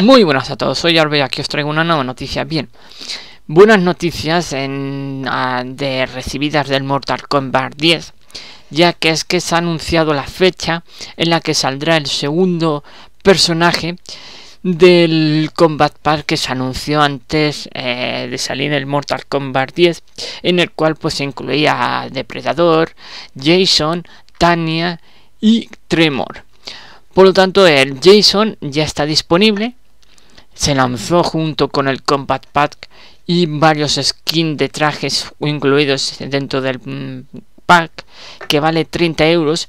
Muy buenas a todos, soy y aquí os traigo una nueva noticia. Bien, buenas noticias en, ah, de recibidas del Mortal Kombat 10, ya que es que se ha anunciado la fecha en la que saldrá el segundo personaje del Combat Park que se anunció antes eh, de salir el Mortal Kombat 10, en el cual pues se incluía a Depredador, Jason, Tania y Tremor. Por lo tanto, el Jason ya está disponible se lanzó junto con el Combat Pack y varios skins de trajes incluidos dentro del mm, pack que vale 30 euros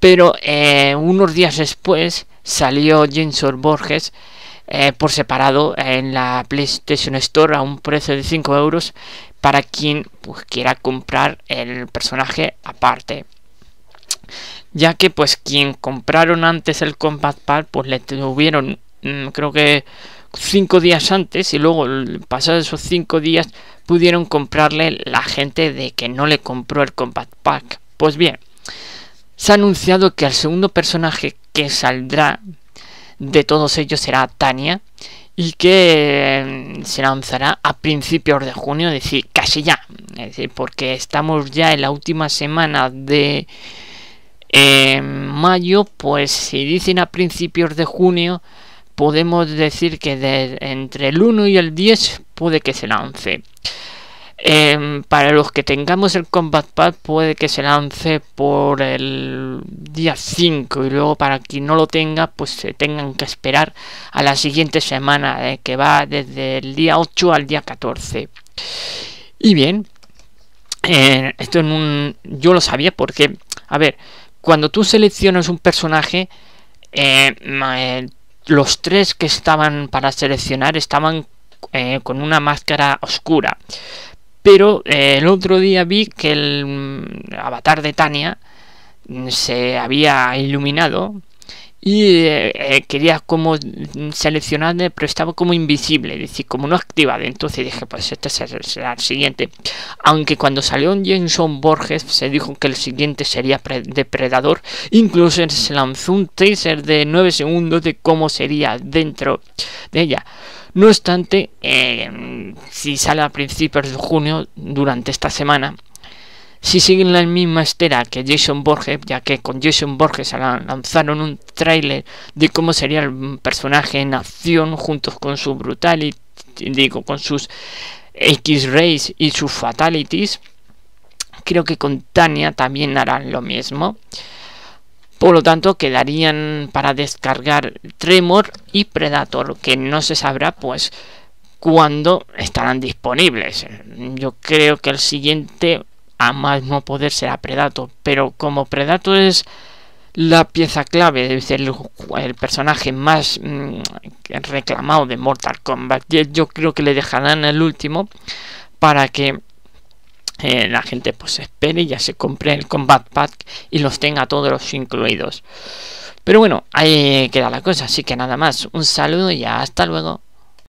pero eh, unos días después salió Jensor Borges eh, por separado en la PlayStation Store a un precio de 5 euros para quien pues, quiera comprar el personaje aparte ya que pues quien compraron antes el Combat Pack pues le tuvieron Mm, creo que cinco días antes y luego pasados esos cinco días pudieron comprarle la gente de que no le compró el Combat Pack. Pues bien, se ha anunciado que el segundo personaje que saldrá de todos ellos será Tania y que mm, se lanzará a principios de junio, decir, casi ya, porque estamos ya en la última semana de eh, mayo, pues si dicen a principios de junio, podemos decir que entre el 1 y el 10 puede que se lance. Em, para los que tengamos el Combat path puede que se lance por el día 5 y luego para quien no lo tenga pues se tengan que esperar a la siguiente semana eh, que va desde el día 8 al día 14. Y bien, eh, esto en un, yo lo sabía porque, a ver, cuando tú seleccionas un personaje, eh, eh los tres que estaban para seleccionar estaban eh, con una máscara oscura. Pero eh, el otro día vi que el mm, avatar de Tania mm, se había iluminado y eh, eh, quería como seleccionar, pero estaba como invisible es decir como no activado entonces dije pues este será el siguiente aunque cuando salió Jameson Borges se dijo que el siguiente sería Depredador incluso se lanzó un teaser de 9 segundos de cómo sería dentro de ella no obstante eh, si sale a principios de junio durante esta semana si siguen la misma estera que Jason Borges, ya que con Jason Borges lanzaron un tráiler de cómo sería el personaje en acción junto con su brutality, digo, con sus X-rays y sus fatalities, creo que con Tania también harán lo mismo. Por lo tanto, quedarían para descargar Tremor y Predator, que no se sabrá pues cuándo estarán disponibles. Yo creo que el siguiente a más no poder ser a Predato, pero como Predato es la pieza clave, es el, el personaje más mm, reclamado de Mortal Kombat, yo creo que le dejarán el último para que eh, la gente pues espere y ya se compre el Combat Pack y los tenga todos los incluidos. Pero bueno, ahí queda la cosa, así que nada más, un saludo y hasta luego.